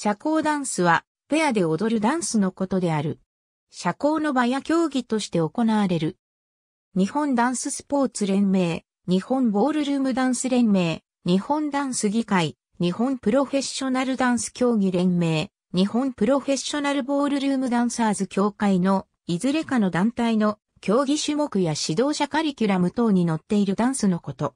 社交ダンスは、ペアで踊るダンスのことである。社交の場や競技として行われる。日本ダンススポーツ連盟、日本ボールルームダンス連盟、日本ダンス議会、日本プロフェッショナルダンス競技連盟、日本プロフェッショナルボールルームダンサーズ協会のいずれかの団体の競技種目や指導者カリキュラム等に載っているダンスのこと。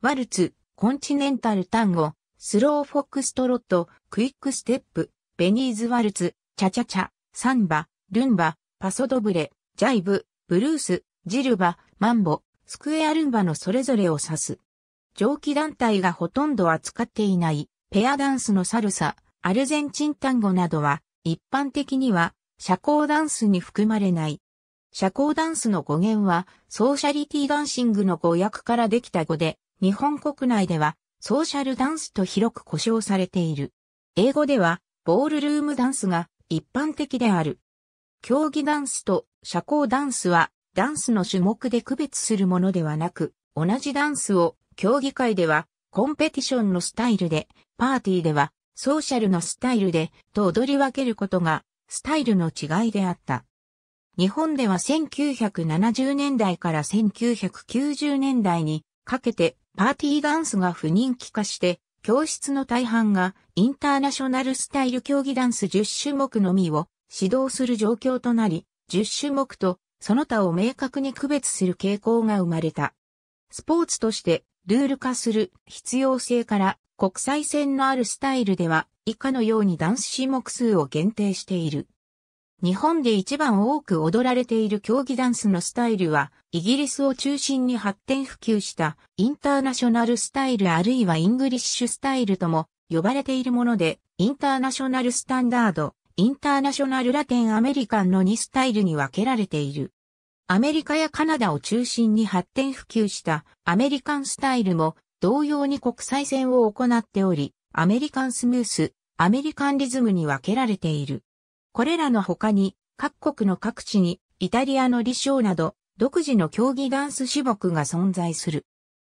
ワルツ、コンチネンタル単語、スローフォックストロット、クイックステップ、ベニーズワルツ、チャチャチャ、サンバ、ルンバ、パソドブレ、ジャイブ、ブルース、ジルバ、マンボ、スクエアルンバのそれぞれを指す。上記団体がほとんど扱っていないペアダンスのサルサ、アルゼンチン単語などは一般的には社交ダンスに含まれない。社交ダンスの語源はソーシャリティダンシングの語訳からできた語で日本国内ではソーシャルダンスと広く呼称されている。英語では、ボールルームダンスが一般的である。競技ダンスと社交ダンスは、ダンスの種目で区別するものではなく、同じダンスを競技会では、コンペティションのスタイルで、パーティーでは、ソーシャルのスタイルで、と踊り分けることが、スタイルの違いであった。日本では1970年代から1990年代にかけてパーティーダンスが不人気化して、教室の大半がインターナショナルスタイル競技ダンス10種目のみを指導する状況となり、10種目とその他を明確に区別する傾向が生まれた。スポーツとしてルール化する必要性から国際線のあるスタイルでは以下のようにダンス種目数を限定している。日本で一番多く踊られている競技ダンスのスタイルは、イギリスを中心に発展普及したインターナショナルスタイルあるいはイングリッシュスタイルとも呼ばれているもので、インターナショナルスタンダード、インターナショナルラテンアメリカンの2スタイルに分けられている。アメリカやカナダを中心に発展普及したアメリカンスタイルも同様に国際線を行っており、アメリカンスムース、アメリカンリズムに分けられている。これらの他に、各国の各地に、イタリアのョ想など、独自の競技ダンス種目が存在する。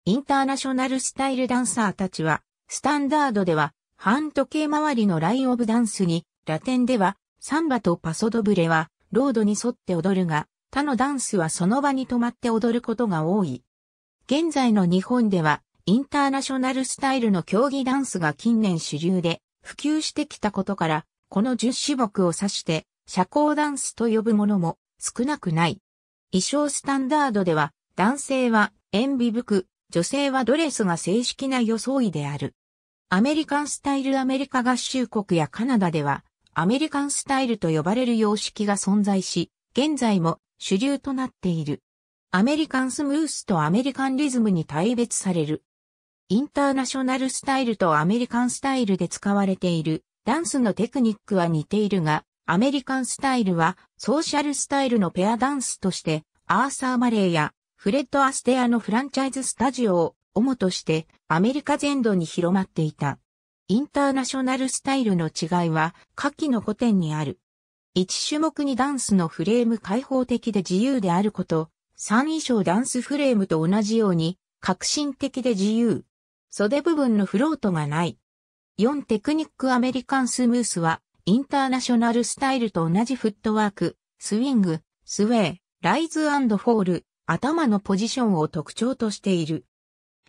インターナショナルスタイルダンサーたちは、スタンダードでは、半時計回りのラインオブダンスに、ラテンでは、サンバとパソドブレは、ロードに沿って踊るが、他のダンスはその場に止まって踊ることが多い。現在の日本では、インターナショナルスタイルの競技ダンスが近年主流で、普及してきたことから、この十種木を指して、社交ダンスと呼ぶものも少なくない。衣装スタンダードでは、男性は塩ビ服、女性はドレスが正式な装いである。アメリカンスタイルアメリカ合衆国やカナダでは、アメリカンスタイルと呼ばれる様式が存在し、現在も主流となっている。アメリカンスムースとアメリカンリズムに対別される。インターナショナルスタイルとアメリカンスタイルで使われているダンスのテクニックは似ているが、アメリカンスタイルはソーシャルスタイルのペアダンスとして、アーサー・マレーやフレッド・アステアのフランチャイズスタジオを主としてアメリカ全土に広まっていた。インターナショナルスタイルの違いは下記の古典にある。一種目にダンスのフレーム開放的で自由であること、三衣装ダンスフレームと同じように革新的で自由。袖部分のフロートがない。4テクニックアメリカンスムースは、インターナショナルスタイルと同じフットワーク、スイング、スウェイ、ライズフォール、頭のポジションを特徴としている。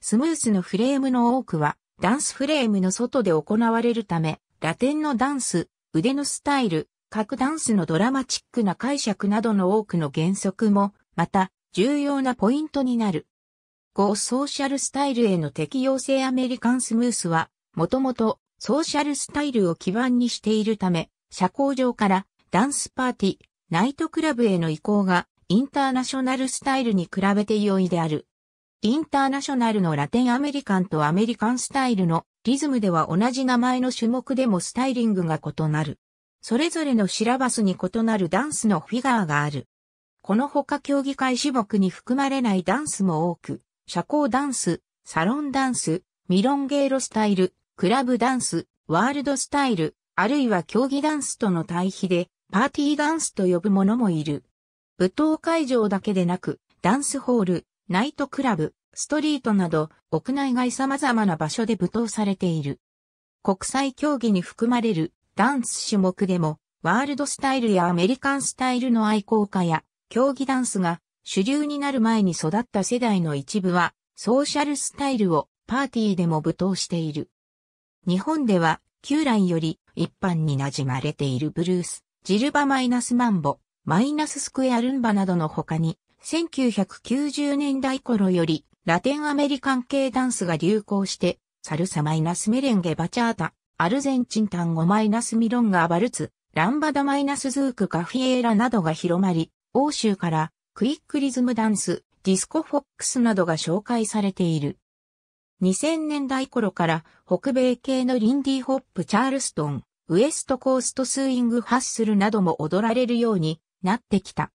スムースのフレームの多くは、ダンスフレームの外で行われるため、ラテンのダンス、腕のスタイル、各ダンスのドラマチックな解釈などの多くの原則も、また、重要なポイントになる。5ソーシャルスタイルへの適用性アメリカンスムースは、もともとソーシャルスタイルを基盤にしているため、社交上からダンスパーティー、ナイトクラブへの移行がインターナショナルスタイルに比べて容易である。インターナショナルのラテンアメリカンとアメリカンスタイルのリズムでは同じ名前の種目でもスタイリングが異なる。それぞれのシラバスに異なるダンスのフィガーがある。このほか競技会種目に含まれないダンスも多く、社交ダンス、サロンダンス、ミロンゲーロスタイル、クラブダンス、ワールドスタイル、あるいは競技ダンスとの対比で、パーティーダンスと呼ぶ者もいる。舞踏会場だけでなく、ダンスホール、ナイトクラブ、ストリートなど、屋内外様々な場所で舞踏されている。国際競技に含まれるダンス種目でも、ワールドスタイルやアメリカンスタイルの愛好家や、競技ダンスが主流になる前に育った世代の一部は、ソーシャルスタイルをパーティーでも舞踏している。日本では旧来より一般に馴染まれているブルース、ジルバマイナスマンボ、マイナススクエアルンバなどの他に、1990年代頃よりラテンアメリカン系ダンスが流行して、サルサマイナスメレンゲバチャータ、アルゼンチン単語マイナスミロンガバルツ、ランバダマイナスズークカフィエーラなどが広まり、欧州からクイックリズムダンス、ディスコフォックスなどが紹介されている。2000年代頃から北米系のリンディホップチャールストン、ウエストコーストスイングハッスルなども踊られるようになってきた。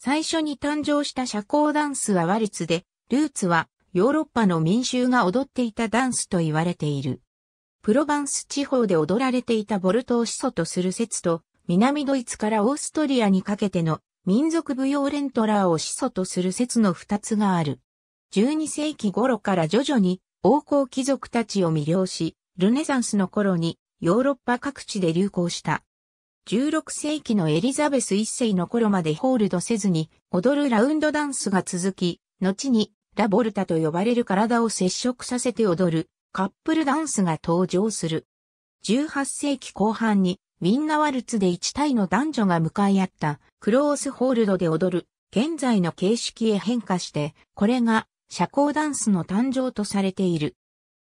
最初に誕生した社交ダンスはワルツで、ルーツはヨーロッパの民衆が踊っていたダンスと言われている。プロヴァンス地方で踊られていたボルトを始祖とする説と、南ドイツからオーストリアにかけての民族舞踊レントラーを始祖とする説の二つがある。12世紀頃から徐々に王侯貴族たちを魅了し、ルネサンスの頃にヨーロッパ各地で流行した。16世紀のエリザベス一世の頃までホールドせずに踊るラウンドダンスが続き、後にラボルタと呼ばれる体を接触させて踊るカップルダンスが登場する。18世紀後半にウィンナワルツで1体の男女が向かい合ったクロースホールドで踊る現在の形式へ変化して、これが社交ダンスの誕生とされている。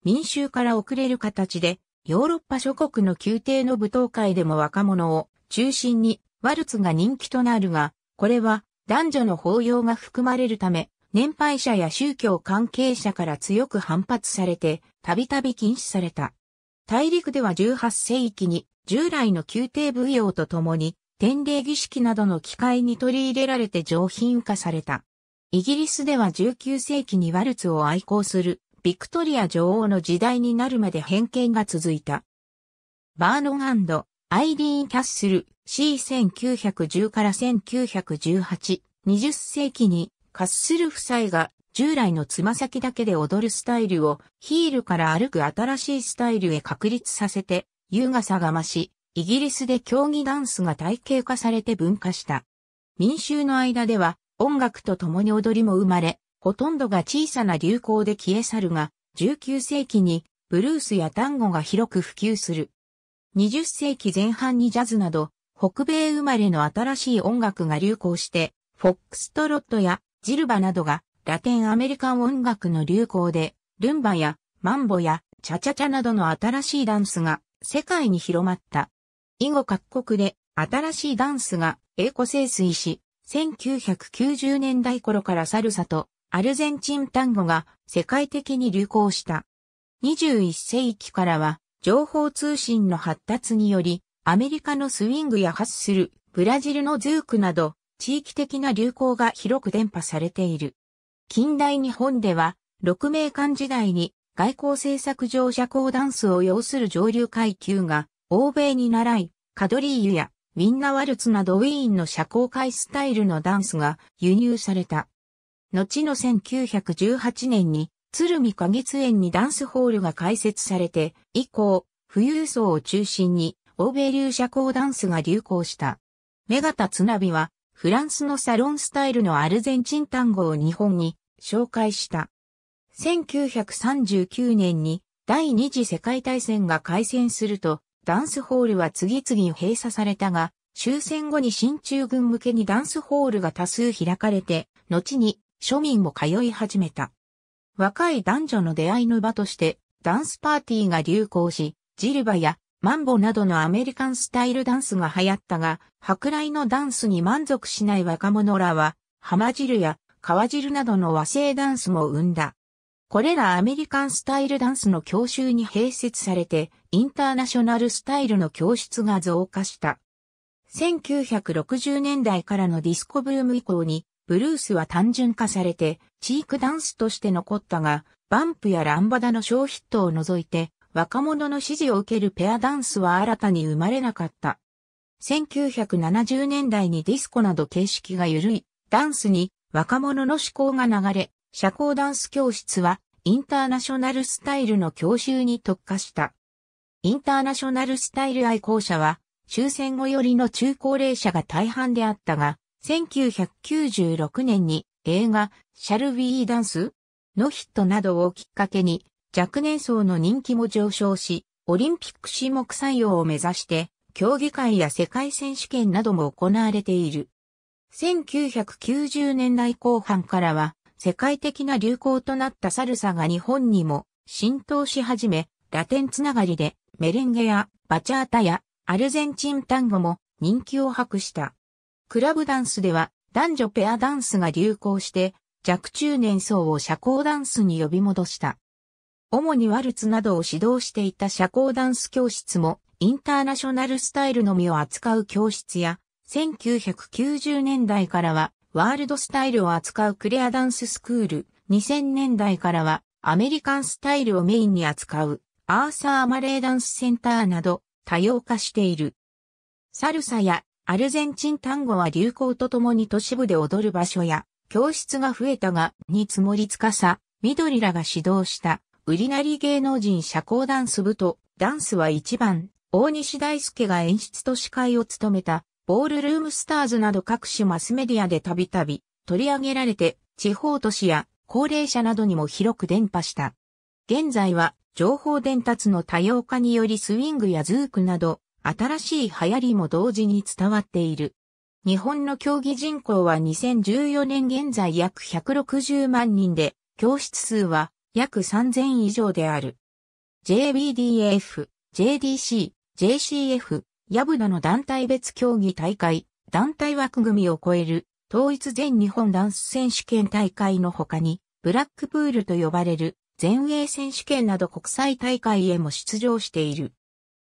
民衆から遅れる形で、ヨーロッパ諸国の宮廷の舞踏会でも若者を中心にワルツが人気となるが、これは男女の抱擁が含まれるため、年配者や宗教関係者から強く反発されて、たびたび禁止された。大陸では18世紀に従来の宮廷舞踊とともに、典礼儀式などの機会に取り入れられて上品化された。イギリスでは19世紀にワルツを愛好するビクトリア女王の時代になるまで偏見が続いた。バーノンアイリーン・キャッスル C1910 から1918、20世紀にカッスル夫妻が従来のつま先だけで踊るスタイルをヒールから歩く新しいスタイルへ確立させて優雅さが増し、イギリスで競技ダンスが体系化されて分化した。民衆の間では音楽と共に踊りも生まれ、ほとんどが小さな流行で消え去るが、19世紀にブルースや単語が広く普及する。20世紀前半にジャズなど、北米生まれの新しい音楽が流行して、フォックストロットやジルバなどがラテンアメリカン音楽の流行で、ルンバやマンボやチャチャチャなどの新しいダンスが世界に広まった。以後各国で新しいダンスが英語盛衰し、1990年代頃からサルサとアルゼンチン単語が世界的に流行した。21世紀からは情報通信の発達によりアメリカのスウィングやハッスル、ブラジルのズークなど地域的な流行が広く伝播されている。近代日本では六名館時代に外交政策上社交ダンスを要する上流階級が欧米に習い、カドリーユやみんなワルツなどウィーンの社交界スタイルのダンスが輸入された。後の1918年に鶴見花月園にダンスホールが開設されて、以降、富裕層を中心に欧米流社交ダンスが流行した。ガタツナビは、フランスのサロンスタイルのアルゼンチン単語を日本に紹介した。1939年に第二次世界大戦が開戦すると、ダンスホールは次々閉鎖されたが、終戦後に新中軍向けにダンスホールが多数開かれて、後に庶民も通い始めた。若い男女の出会いの場として、ダンスパーティーが流行し、ジルバやマンボなどのアメリカンスタイルダンスが流行ったが、舶来のダンスに満足しない若者らは、浜汁や川汁などの和製ダンスも生んだ。これらアメリカンスタイルダンスの教習に併設されて、インターナショナルスタイルの教室が増加した。1960年代からのディスコブーム以降に、ブルースは単純化されて、チークダンスとして残ったが、バンプやランバダの小ヒットを除いて、若者の支持を受けるペアダンスは新たに生まれなかった。1970年代にディスコなど形式が緩い、ダンスに若者の思考が流れ、社交ダンス教室は、インターナショナルスタイルの教習に特化した。インターナショナルスタイル愛好者は、終戦後よりの中高齢者が大半であったが、1996年に映画、シャルビーダンスのヒットなどをきっかけに、若年層の人気も上昇し、オリンピック種目採用を目指して、競技会や世界選手権なども行われている。1990年代後半からは、世界的な流行となったサルサが日本にも浸透し始め、ラテンつながりでメレンゲやバチャータやアルゼンチンタンゴも人気を博した。クラブダンスでは男女ペアダンスが流行して弱中年層を社交ダンスに呼び戻した。主にワルツなどを指導していた社交ダンス教室もインターナショナルスタイルのみを扱う教室や1990年代からはワールドスタイルを扱うクレアダンススクール、2000年代からはアメリカンスタイルをメインに扱うアーサーマレーダンスセンターなど多様化している。サルサやアルゼンチン単語は流行とともに都市部で踊る場所や教室が増えたが、に積もりつかさ、緑らが指導した売りなり芸能人社交ダンス部とダンスは一番、大西大輔が演出と司会を務めたボールルームスターズなど各種マスメディアでたびたび取り上げられて、地方都市や高齢者などにも広く伝播した。現在は情報伝達の多様化によりスウィングやズークなど新しい流行りも同時に伝わっている。日本の競技人口は2014年現在約160万人で、教室数は約3000以上である。JBDF、JDC、JCF、ヤブナの団体別競技大会、団体枠組みを超える、統一全日本ダンス選手権大会の他に、ブラックプールと呼ばれる全英選手権など国際大会へも出場している。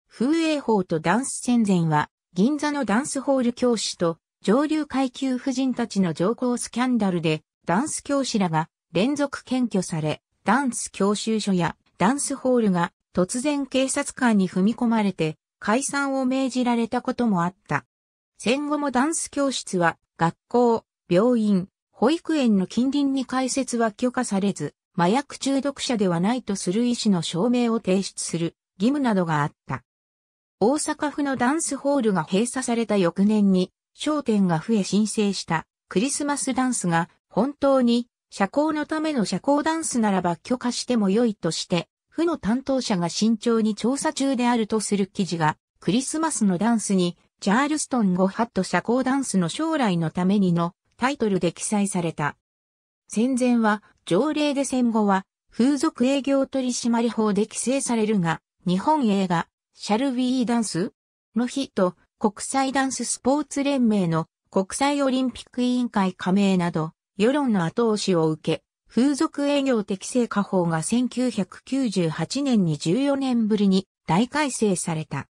風営法とダンス戦前は、銀座のダンスホール教師と上流階級婦人たちの上皇スキャンダルで、ダンス教師らが連続検挙され、ダンス教習所やダンスホールが突然警察官に踏み込まれて解散を命じられたこともあった。戦後もダンス教室は学校、病院、保育園の近隣に開設は許可されず、麻薬中毒者ではないとする医師の証明を提出する義務などがあった。大阪府のダンスホールが閉鎖された翌年に、商店が増え申請したクリスマスダンスが本当に社交のための社交ダンスならば許可しても良いとして、府の担当者が慎重に調査中であるとする記事が、クリスマスのダンスに、チャールストン・ゴハット社交ダンスの将来のためにのタイトルで記載された。戦前は、条例で戦後は、風俗営業取締法で規制されるが、日本映画、シャルウィーダンスの日と、国際ダンススポーツ連盟の国際オリンピック委員会加盟など、世論の後押しを受け、風俗営業適正化法が1998年に14年ぶりに大改正された。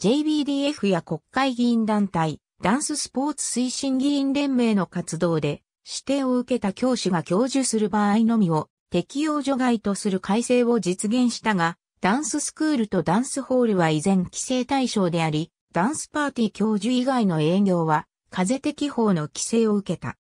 JBDF や国会議員団体、ダンススポーツ推進議員連盟の活動で、指定を受けた教師が教授する場合のみを適用除外とする改正を実現したが、ダンススクールとダンスホールは依然規制対象であり、ダンスパーティー教授以外の営業は、風適法の規制を受けた。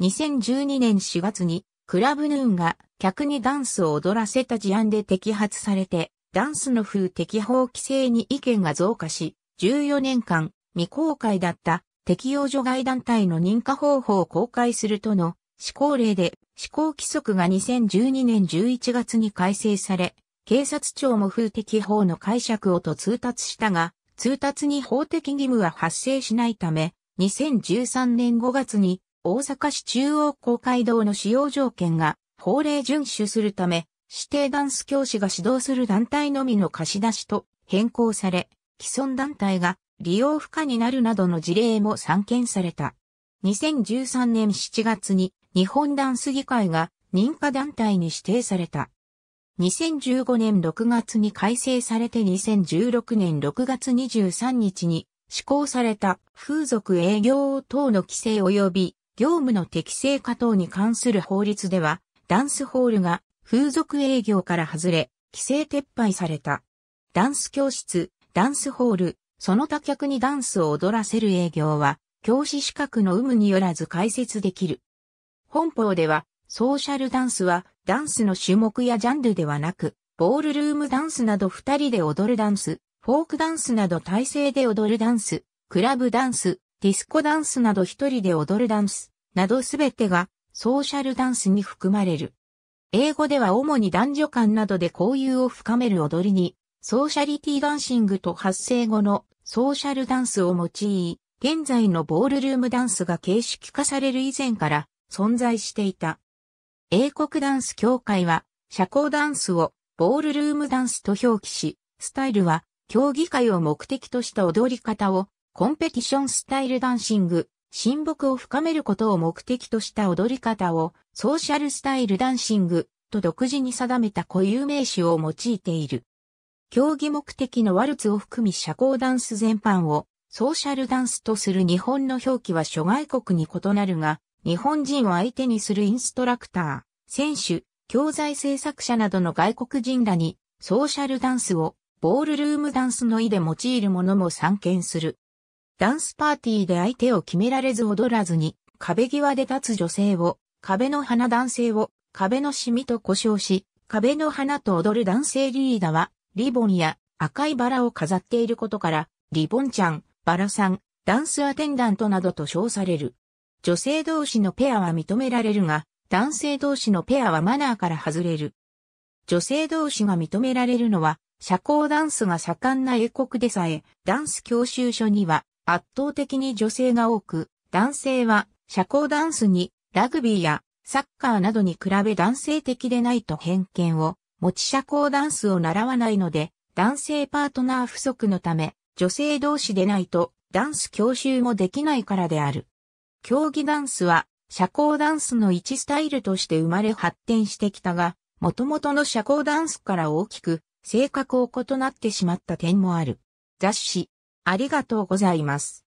2012年4月に、クラブヌーンが客にダンスを踊らせた事案で摘発されて、ダンスの風適法規制に意見が増加し、14年間未公開だった適用除外団体の認可方法を公開するとの施行令で施行規則が2012年11月に改正され、警察庁も風適法の解釈をと通達したが、通達に法的義務は発生しないため、2013年5月に大阪市中央公会堂の使用条件が法令遵守するため、指定ダンス教師が指導する団体のみの貸し出しと変更され、既存団体が利用不可になるなどの事例も散見された。2013年7月に日本ダンス議会が認可団体に指定された。2015年6月に改正されて2016年6月23日に施行された風俗営業等の規制及び業務の適正化等に関する法律では、ダンスホールが風俗営業から外れ、規制撤廃された。ダンス教室、ダンスホール、その他客にダンスを踊らせる営業は、教師資格の有無によらず開設できる。本法では、ソーシャルダンスは、ダンスの種目やジャンルではなく、ボールルームダンスなど二人で踊るダンス、フォークダンスなど体制で踊るダンス、クラブダンス、ディスコダンスなど一人で踊るダンスなどすべてがソーシャルダンスに含まれる。英語では主に男女間などで交友を深める踊りに、ソーシャリティダンシングと発生後のソーシャルダンスを用い、現在のボールルームダンスが形式化される以前から存在していた。英国ダンス協会は、社交ダンスをボールルームダンスと表記し、スタイルは競技会を目的とした踊り方をコンペティションスタイルダンシング、親睦を深めることを目的とした踊り方をソーシャルスタイルダンシングと独自に定めた固有名詞を用いている。競技目的のワルツを含み社交ダンス全般をソーシャルダンスとする日本の表記は諸外国に異なるが、日本人を相手にするインストラクター、選手、教材制作者などの外国人らにソーシャルダンスをボールルームダンスの意で用いるものも散見する。ダンスパーティーで相手を決められず踊らずに、壁際で立つ女性を、壁の花男性を、壁のシミと呼称し、壁の花と踊る男性リーダーは、リボンや赤いバラを飾っていることから、リボンちゃん、バラさん、ダンスアテンダントなどと称される。女性同士のペアは認められるが、男性同士のペアはマナーから外れる。女性同士が認められるのは、社交ダンスが盛んな英国でさえ、ダンス教習所には圧倒的に女性が多く、男性は社交ダンスにラグビーやサッカーなどに比べ男性的でないと偏見を持ち社交ダンスを習わないので、男性パートナー不足のため、女性同士でないとダンス教習もできないからである。競技ダンスは社交ダンスの一スタイルとして生まれ発展してきたが、元々の社交ダンスから大きく性格を異なってしまった点もある。雑誌、ありがとうございます。